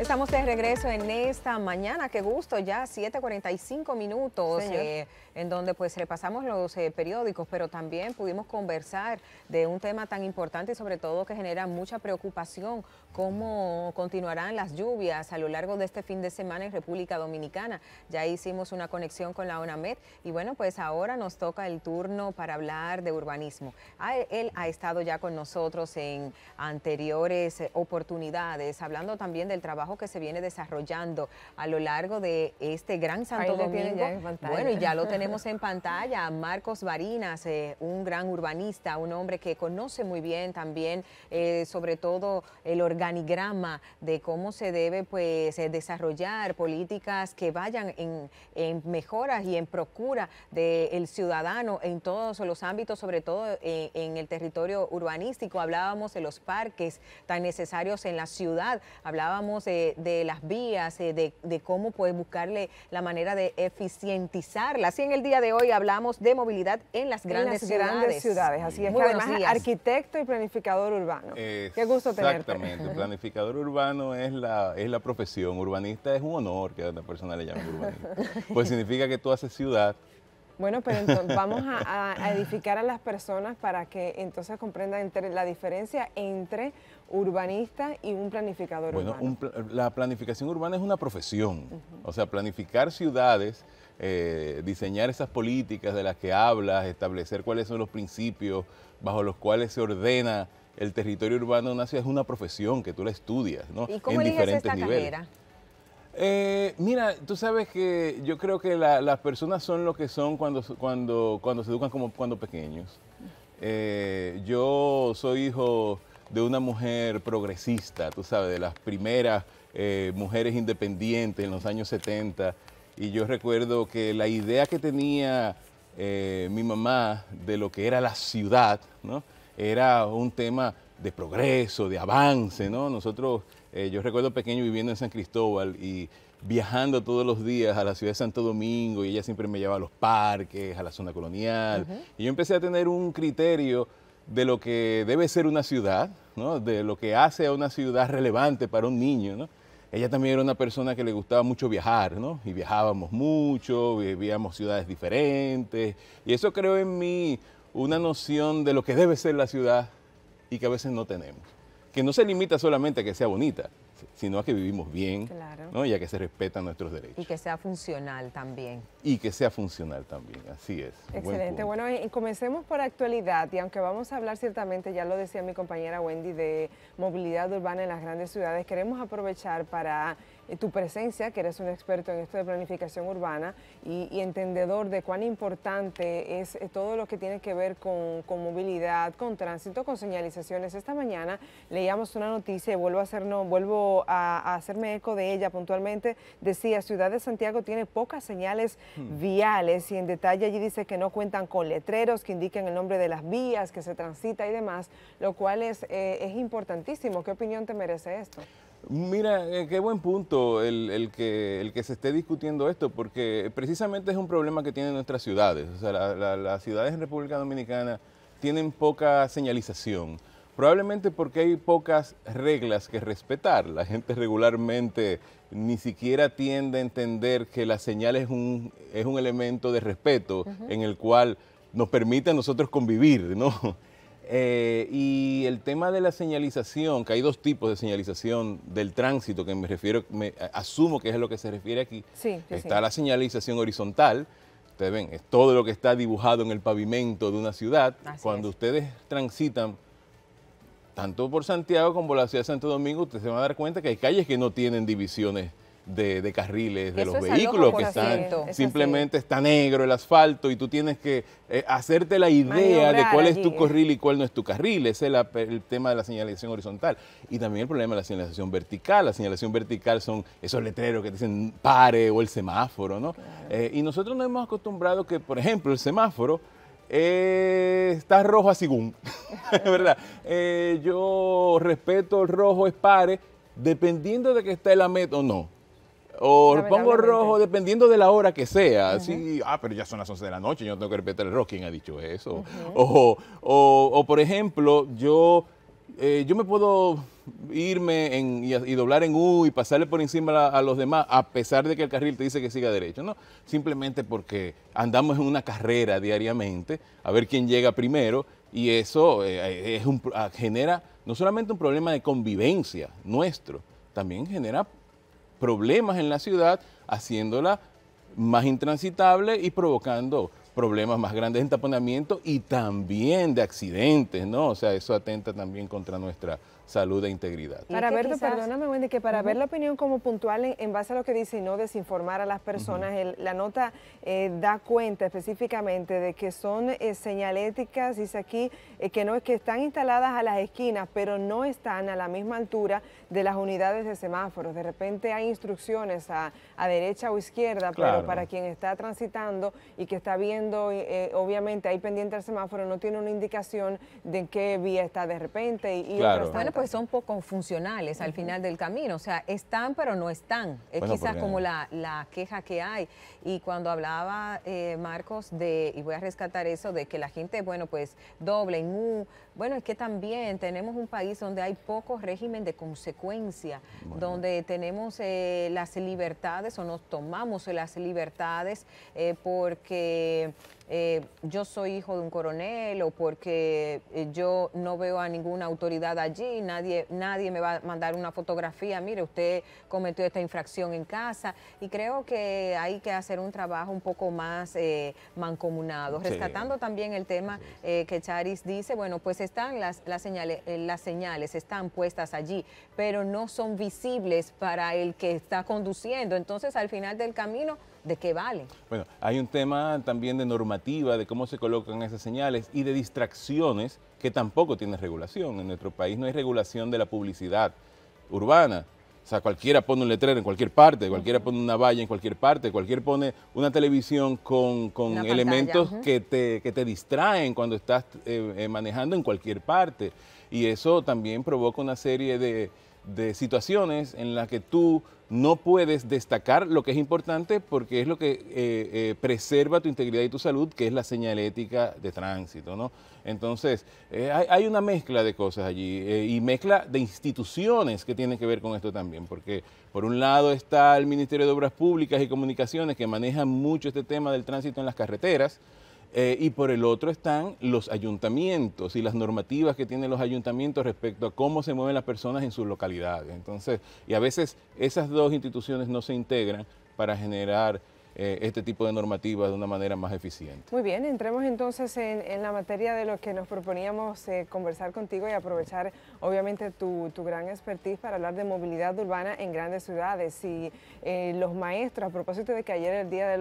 Estamos de regreso en esta mañana, qué gusto, ya 7.45 minutos, eh, en donde pues repasamos los eh, periódicos, pero también pudimos conversar de un tema tan importante y sobre todo que genera mucha preocupación, cómo continuarán las lluvias a lo largo de este fin de semana en República Dominicana. Ya hicimos una conexión con la ONAMED y bueno, pues ahora nos toca el turno para hablar de urbanismo. Ah, él ha estado ya con nosotros en anteriores eh, oportunidades, hablando también del trabajo que se viene desarrollando a lo largo de este gran Santo Domingo. bueno, y ya lo tenemos en pantalla. Marcos Varinas, eh, un gran urbanista, un hombre que conoce muy bien también, eh, sobre todo el organigrama de cómo se debe pues eh, desarrollar políticas que vayan en, mejoras y en procura del ciudadano en todos los ámbitos, sobre todo en el territorio urbanístico. Hablábamos de los parques tan necesarios en la ciudad, hablábamos de de, las vías, eh, de, cómo puedes buscarle la manera de eficientizarla. Así en el día de hoy hablamos de movilidad en las grandes, grandes ciudades. Así es además arquitecto y planificador urbano. Qué gusto tenerte. Exactamente, planificador urbano es la, es la profesión, urbanista es un honor que a la persona le llame urbanista, pues significa que tú haces ciudad bueno, pero entonces vamos a, edificar a las personas para que entonces comprendan entre la diferencia entre urbanista y un planificador urbano. Bueno, la planificación urbana es una profesión, o sea, planificar ciudades, eh, diseñar esas políticas de las que hablas, establecer cuáles son los principios bajo los cuales se ordena el territorio urbano de una es una profesión que tú la estudias, ¿no? ¿Y en diferentes niveles. Eh, mira, tú sabes que yo creo que las personas son lo que son cuando, cuando, cuando se educan como cuando pequeños. Eh, yo soy hijo de una mujer progresista, tú sabes, de las primeras eh, mujeres independientes en los años 70. Y yo recuerdo que la idea que tenía mi mamá de lo que era la ciudad, ¿no? Era un tema de progreso, de avance, ¿no? Nosotros eh, yo recuerdo pequeño viviendo en San Cristóbal y viajando todos los días a la ciudad de Santo Domingo y ella siempre me llevaba a los parques, a la zona colonial. Y yo empecé a tener un criterio de lo que debe ser una ciudad, de lo que hace a una ciudad relevante para un niño. Ella también era una persona que le gustaba mucho viajar, y viajábamos mucho, vivíamos ciudades diferentes, y eso creó en mí una noción de lo que debe ser la ciudad y que a veces no tenemos que no se limita solamente a que sea bonita, sino a que vivimos bien ¿no? y a que se respetan nuestros derechos. Y que sea funcional también. Y que sea funcional también, así es. Excelente. Bueno, y comencemos por actualidad y aunque vamos a hablar ciertamente, ya lo decía mi compañera Wendy, de movilidad urbana en las grandes ciudades, queremos aprovechar para tu presencia, que eres un experto en esto de planificación urbana y, entendedor de cuán importante es eh, todo lo que tiene que ver con, movilidad, con tránsito, con señalizaciones. Esta mañana leíamos una noticia y vuelvo a, hacer, vuelvo a, hacerme eco de ella puntualmente. Decía, Ciudad de Santiago tiene pocas señales hmm. viales y en detalle allí dice que no cuentan con letreros que indiquen el nombre de las vías, que se transita y demás, lo cual es, eh, es importantísimo. ¿Qué opinión te merece esto? Mira, eh, qué buen punto el, que, el que se esté discutiendo esto, porque precisamente es un problema que tienen nuestras ciudades. O sea, las ciudades en República Dominicana tienen poca señalización, probablemente porque hay pocas reglas que respetar. La gente regularmente ni siquiera tiende a entender que la señal es un, es un elemento de respeto en el cual nos permite a nosotros convivir, ¿no? Eh, y el tema de la señalización, que hay dos tipos de señalización del tránsito, que me refiero, asumo que es a lo que se refiere aquí. está la señalización horizontal, ustedes ven, es todo lo que está dibujado en el pavimento de una ciudad. Cuando ustedes transitan tanto por Santiago como por la ciudad de Santo Domingo, ustedes se van a dar cuenta que hay calles que no tienen divisiones de, carriles, de los vehículos que están. simplemente está negro el asfalto y tú tienes que eh, hacerte la idea de cuál es tu carril y cuál no es tu carril. Ese es el tema de la señalización horizontal. Y también el problema de la señalización vertical. La señalización vertical son esos letreros que dicen pare o el semáforo, ¿no? Eh, y nosotros nos hemos acostumbrado que, por ejemplo, el semáforo eh, está rojo así según, ¿verdad? yo respeto el rojo es pare, dependiendo de que esté la meta o no. O pongo rojo dependiendo de la hora que sea. ah, pero ya son las 11 de la noche, yo no tengo que repetir el rojo, ¿Quién ha dicho eso? o, por ejemplo, yo, eh, yo me puedo irme en, y, doblar en U y pasarle por encima a los demás, a pesar de que el carril te dice que siga derecho. No, simplemente porque andamos en una carrera diariamente a ver quién llega primero y eso eh, es un, ah, genera no solamente un problema de convivencia nuestro, también genera problemas en la ciudad, haciéndola más intransitable y provocando problemas más grandes de entaponamiento y también de accidentes, ¿no? O sea, eso atenta también contra nuestra salud e integridad. Para ver, que para ver la opinión como puntual en, base a lo que dice y no desinformar a las personas, la nota eh, da cuenta específicamente de que son eh, señaléticas, dice aquí, eh, que no es que están instaladas a las esquinas, pero no están a la misma altura de las unidades de semáforos. De repente hay instrucciones a, derecha o izquierda, pero para quien está transitando y que está viendo, obviamente ahí pendiente el semáforo, no tiene una indicación de en qué vía está de repente y, pues son poco funcionales al final del camino, o sea, están pero no están, es quizás como la, queja que hay. Y cuando hablaba eh, Marcos de, y voy a rescatar eso, de que la gente, bueno, pues doble, en U, bueno, es que también tenemos un país donde hay poco régimen de consecuencia, donde tenemos eh, las libertades o nos tomamos las libertades eh, porque eh, yo soy hijo de un coronel o porque eh, yo no veo a ninguna autoridad allí, nadie, nadie me va a mandar una fotografía, mire, usted cometió esta infracción en casa y creo que hay que hacer un trabajo un poco más eh, mancomunado, rescatando también el tema que Charis dice, bueno, pues están las, las, señales, las señales, están puestas allí, pero no son visibles para el que está conduciendo, entonces al final del camino ¿de qué vale? Bueno, hay un tema también de normativa, de cómo se colocan esas señales y de distracciones que tampoco tiene regulación. En nuestro país no hay regulación de la publicidad urbana. O sea, cualquiera pone un letrero en cualquier parte, cualquiera pone una valla en cualquier parte, cualquiera pone una televisión con, elementos que, te, distraen cuando estás eh, eh, manejando en cualquier parte. Y eso también provoca una serie de, de situaciones en las que tú no puedes destacar lo que es importante porque es lo que eh, eh, preserva tu integridad y tu salud, que es la señalética de tránsito, ¿no? Entonces, eh, hay, hay, una mezcla de cosas allí y mezcla de instituciones que tienen que ver con esto también, porque por un lado está el Ministerio de Obras Públicas y Comunicaciones que maneja mucho este tema del tránsito en las carreteras, eh, y por el otro están los ayuntamientos y las normativas que tienen los ayuntamientos respecto a cómo se mueven las personas en sus localidades. Entonces, y a veces esas dos instituciones no se integran para generar eh, este tipo de normativas de una manera más eficiente. Muy bien, entremos entonces en, la materia de lo que nos proponíamos eh, conversar contigo y aprovechar obviamente tu, gran expertise para hablar de movilidad urbana en grandes ciudades y eh, los maestros, a propósito de que ayer el Día de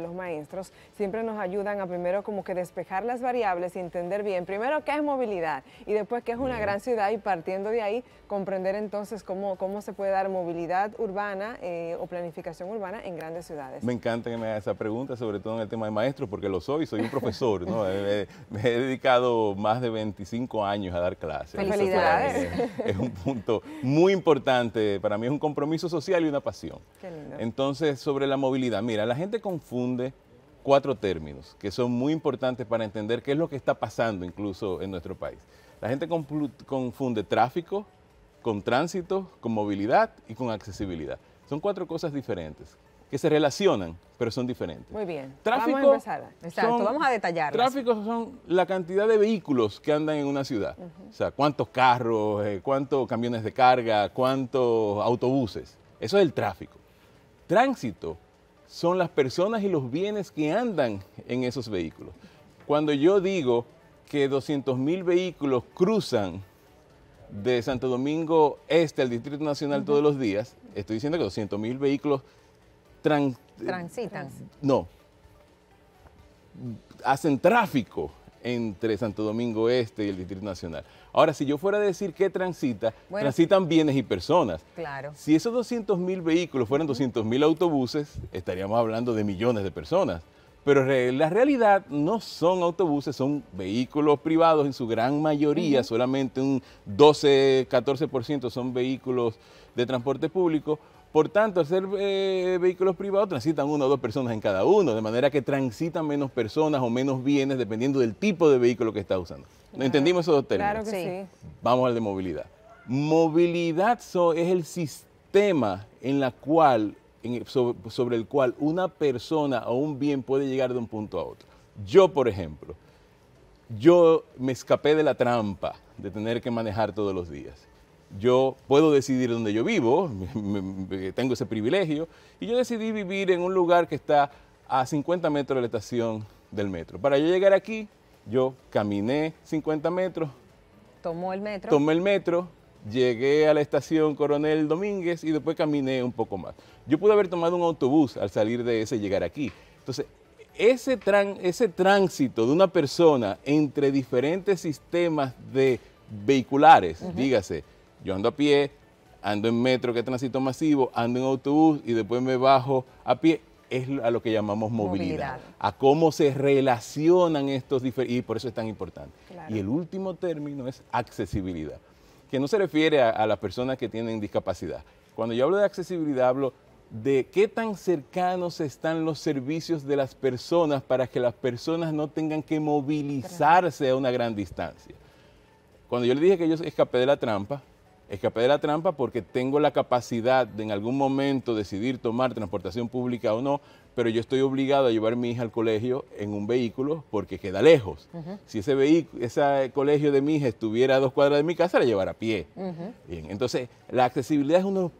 los, Maestros, siempre nos ayudan a primero como que despejar las variables y entender bien, primero qué es movilidad y después qué es una gran ciudad y partiendo de ahí comprender entonces cómo, cómo se puede dar movilidad urbana o planificación urbana en grandes ciudades. Me encanta que me hagas esa pregunta, sobre todo en el tema de maestros, porque lo soy, soy un profesor, ¿no? Eh, eh, me, he dedicado más de 25 años a dar clases. Felicidades. es, es un punto muy importante, para mí es un compromiso social y una pasión. Qué lindo. Entonces, sobre la movilidad, mira, la gente confunde cuatro términos que son muy importantes para entender qué es lo que está pasando incluso en nuestro país. La gente confunde tráfico con tránsito, con movilidad y con accesibilidad. Son cuatro cosas diferentes que se relacionan, pero son diferentes. Muy bien. Tráfico vamos a Exacto, vamos a detallar. Tráfico son la cantidad de vehículos que andan en una ciudad. O sea, cuántos carros, eh, cuántos camiones de carga, cuántos autobuses. Eso es el tráfico. Tránsito son las personas y los bienes que andan en esos vehículos. Cuando yo digo que 200.000 vehículos cruzan de Santo Domingo Este al Distrito Nacional todos los días, estoy diciendo que 200.000 vehículos transitan. No, hacen tráfico entre Santo Domingo Este y el Distrito Nacional. Ahora, si yo fuera a decir qué transita, transitan bienes y personas. Claro. Si esos 200.000 mil vehículos fueran 200.000 autobuses, estaríamos hablando de millones de personas. Pero la realidad no son autobuses, son vehículos privados en su gran mayoría, solamente un 12, 14% son vehículos de transporte público por tanto, hacer eh, vehículos privados, transitan una o dos personas en cada uno, de manera que transitan menos personas o menos bienes dependiendo del tipo de vehículo que está usando. ¿Entendimos esos dos términos? Claro que sí. Vamos al de movilidad. Movilidad es el sistema en la cual, sobre, sobre el cual una persona o un bien puede llegar de un punto a otro. Yo, por ejemplo, yo me escapé de la trampa de tener que manejar todos los días yo puedo decidir dónde yo vivo, tengo ese privilegio, y yo decidí vivir en un lugar que está a 50 metros de la estación del metro. Para yo llegar aquí, yo caminé 50 metros. Tomó el metro. Tomé el metro, llegué a la estación Coronel Domínguez y después caminé un poco más. Yo pude haber tomado un autobús al salir de ese llegar aquí. Entonces, ese, ese tránsito de una persona entre diferentes sistemas de vehiculares, dígase, yo ando a pie, ando en metro, que es tránsito masivo, ando en autobús y después me bajo a pie. Es a lo que llamamos movilidad, a cómo se relacionan estos diferentes, y por eso es tan importante. Y el último término es accesibilidad, que no se refiere a, a las personas que tienen discapacidad. Cuando yo hablo de accesibilidad, hablo de qué tan cercanos están los servicios de las personas para que las personas no tengan que movilizarse a una gran distancia. Cuando yo le dije que yo escapé de la trampa, escapé de la trampa porque tengo la capacidad de en algún momento decidir tomar transportación pública o no, pero yo estoy obligado a llevar a mi hija al colegio en un vehículo porque queda lejos. Si ese, vehículo, ese colegio de mi hija estuviera a dos cuadras de mi casa, la llevaría a pie. entonces, la accesibilidad es uno de los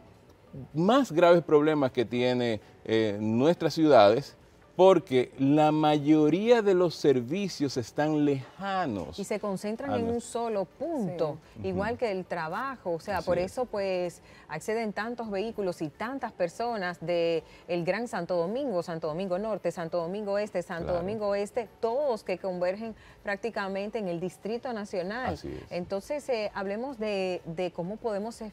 más graves problemas que tiene eh, nuestras ciudades porque la mayoría de los servicios están lejanos. Y se concentran en un solo punto, igual que el trabajo. O sea, por eso pues acceden tantos vehículos y tantas personas de el Gran Santo Domingo, Santo Domingo Norte, Santo Domingo Este, Santo Domingo Este, todos que convergen prácticamente en el Distrito Nacional. Entonces, eh, hablemos de cómo podemos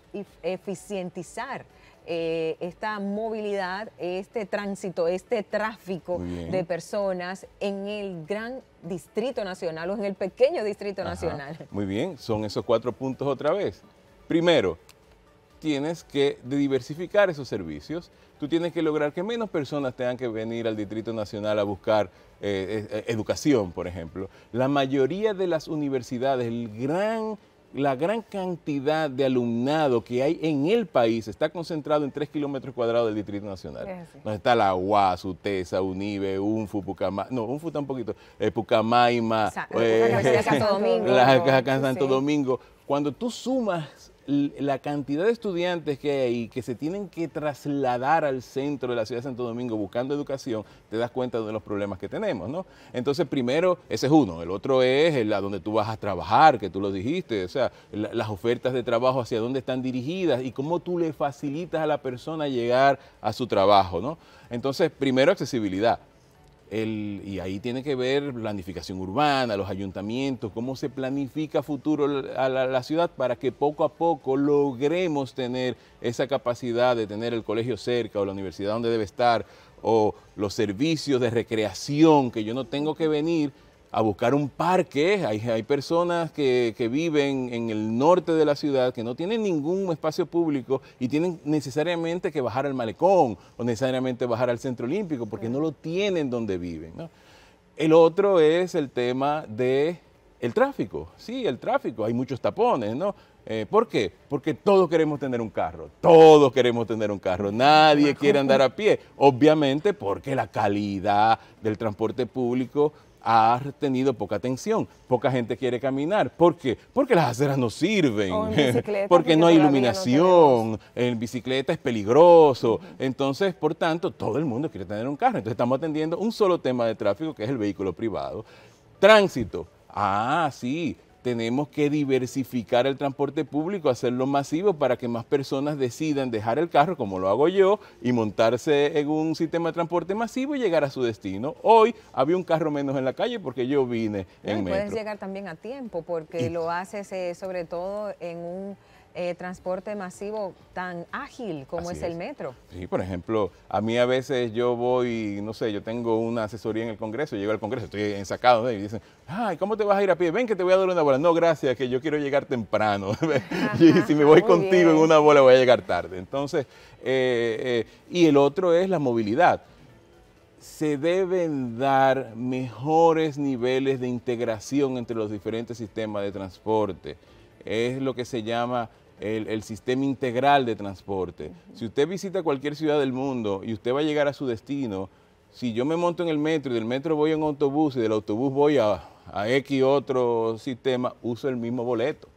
eficientizar eh, esta movilidad, este tránsito, este tráfico de personas en el gran distrito nacional o en el pequeño distrito nacional. Muy bien, son esos cuatro puntos otra vez. Primero, tienes que diversificar esos servicios. Tú tienes que lograr que menos personas tengan que venir al Distrito Nacional a buscar eh, eh, educación, por ejemplo. La mayoría de las universidades, el gran la gran cantidad de alumnado que hay en el país está concentrado en tres kilómetros cuadrados del Distrito Nacional. Donde está la UAS, UTESA, UNIBE, UNFU, Pucamaima, no, UNFU está un poquito, eh, Pucamaima, la eh, Santo Domingo. Cuando tú sumas la cantidad de estudiantes que hay que se tienen que trasladar al centro de la ciudad de Santo Domingo buscando educación, te das cuenta de los problemas que tenemos, ¿no? Entonces, primero, ese es uno. El otro es el, donde tú vas a trabajar, que tú lo dijiste, o sea, las ofertas de trabajo, hacia dónde están dirigidas y cómo tú le facilitas a la persona llegar a su trabajo, ¿no? Entonces, primero, accesibilidad y ahí tiene que ver planificación urbana, los ayuntamientos, cómo se planifica futuro a la, ciudad para que poco a poco logremos tener esa capacidad de tener el colegio cerca o la universidad donde debe estar o los servicios de recreación, que yo no tengo que venir a buscar un parque. Hay, personas que, viven en el norte de la ciudad que no tienen ningún espacio público y tienen necesariamente que bajar al malecón o necesariamente bajar al centro olímpico porque no lo tienen donde viven. El otro es el tema de el tráfico. Sí, el tráfico. Hay muchos tapones, ¿no? Eh, ¿Por qué? Porque todos queremos tener un carro, todos queremos tener un carro, nadie quiere andar a pie, obviamente porque la calidad del transporte público ha tenido poca atención, poca gente quiere caminar. ¿Por qué? Porque las aceras no sirven, porque, no hay iluminación, en bicicleta es peligroso. Entonces, por tanto, todo el mundo quiere tener un carro. Entonces estamos atendiendo un solo tema de tráfico, que es el vehículo privado. Tránsito. Ah, sí, tenemos que diversificar el transporte público, hacerlo masivo para que más personas decidan dejar el carro, como lo hago yo, y montarse en un sistema de transporte masivo y llegar a su destino. Hoy había un carro menos en la calle porque yo vine eh, en y puedes llegar también a tiempo porque lo haces eh, sobre todo en un eh, transporte masivo tan ágil como es, el metro. Sí, por ejemplo, a mí a veces yo voy, no sé, yo tengo una asesoría en el Congreso, llego al Congreso, estoy ensacado y dicen, ay, ¿cómo te vas a ir a pie? Ven que te voy a dar una bola. No, gracias, que yo quiero llegar temprano. y si me voy contigo en una bola voy a llegar tarde. Entonces, eh, eh, y el otro es la movilidad se deben dar mejores niveles de integración entre los diferentes sistemas de transporte. Es lo que se llama el, sistema integral de transporte. Si usted visita cualquier ciudad del mundo y usted va a llegar a su destino, si yo me monto en el metro y del metro voy en autobús y del autobús voy a, X otro sistema, uso el mismo boleto,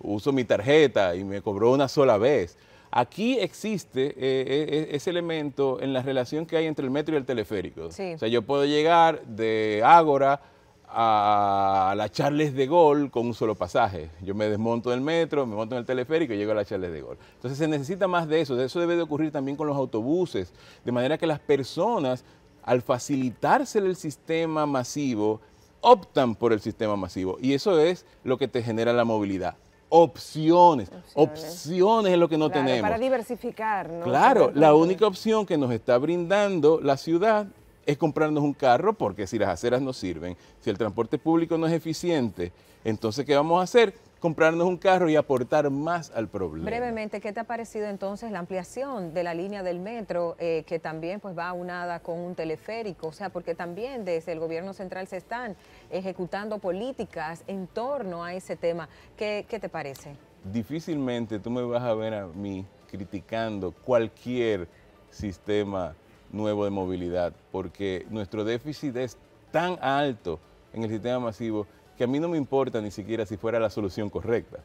uso mi tarjeta y me cobró una sola vez. Aquí existe eh, eh, eh, ese elemento en la relación que hay entre el metro y el teleférico. O sea, yo puedo llegar de Ágora a la Charles de Gaulle con un solo pasaje. Yo me desmonto del metro, me monto en el teleférico y llego a la Charles de Gaulle. Entonces se necesita más de eso. Eso debe de ocurrir también con los autobuses, de manera que las personas, al facilitarse el sistema masivo, optan por el sistema masivo. Y eso es lo que te genera la movilidad. Opciones, opciones, es lo que no tenemos. Para diversificar, Claro, la única opción que nos está brindando la ciudad es comprarnos un carro porque si las aceras no sirven, si el transporte público no es eficiente, entonces ¿qué vamos a hacer? comprarnos un carro y aportar más al problema. Brevemente, ¿qué te ha parecido entonces la ampliación de la línea del metro eh, que también pues va aunada con un teleférico? O sea, porque también desde el gobierno central se están ejecutando políticas en torno a ese tema. ¿Qué, qué te parece? Difícilmente tú me vas a ver a mí criticando cualquier sistema nuevo de movilidad, porque nuestro déficit es tan alto en el sistema masivo que a mí no me importa ni siquiera si fuera la solución correcta,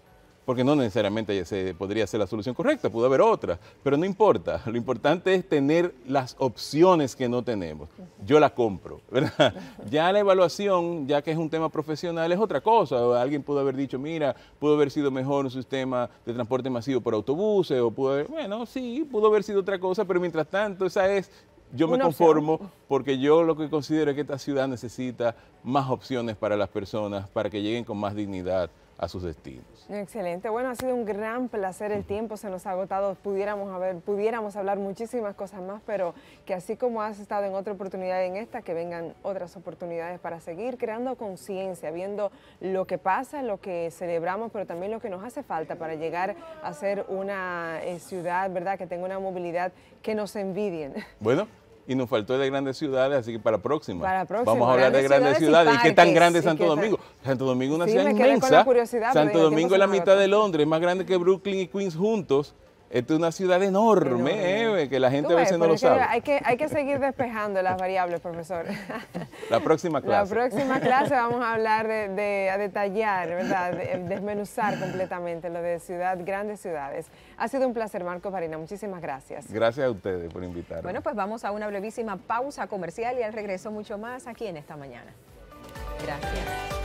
porque no necesariamente se podría ser la solución correcta, pudo haber otra, pero no importa, lo importante es tener las opciones que no tenemos. Yo la compro, ¿verdad? Ya la evaluación, ya que es un tema profesional, es otra cosa. Alguien pudo haber dicho, mira, pudo haber sido mejor un sistema de transporte masivo por autobuses, o pudo haber, bueno, sí, pudo haber sido otra cosa, pero mientras tanto, esa es yo me conformo porque yo lo que considero es que esta ciudad necesita más opciones para las personas, para que lleguen con más dignidad a sus destinos. Excelente. Bueno, ha sido un gran placer. El tiempo se nos ha agotado. Pudiéramos, haber, pudiéramos hablar muchísimas cosas más, pero que así como has estado en otra oportunidad en esta, que vengan otras oportunidades para seguir creando conciencia, viendo lo que pasa, lo que celebramos, pero también lo que nos hace falta para llegar a ser una eh, ciudad, ¿verdad?, que tenga una movilidad que nos envidien. Bueno, y nos faltó de grandes ciudades, así que para próxima. vamos a hablar de grandes ciudades. ¿Y, qué tan grande es Santo Domingo? Santo Domingo es una ciudad inmensa. Santo Domingo es la mitad de Londres, más grande que Brooklyn y Queens juntos. Esta es una ciudad enorme, eh, que la gente a veces no lo sabe. Hay que, seguir despejando las variables, profesor. La próxima clase. La próxima clase vamos a hablar de, a detallar, ¿verdad? Eh, desmenuzar completamente lo de ciudad, grandes ciudades. Ha sido un placer, Marco Farina. Muchísimas gracias. Gracias a ustedes por invitarme. Bueno, pues vamos a una brevísima pausa comercial y al regreso mucho más aquí en esta mañana. Gracias.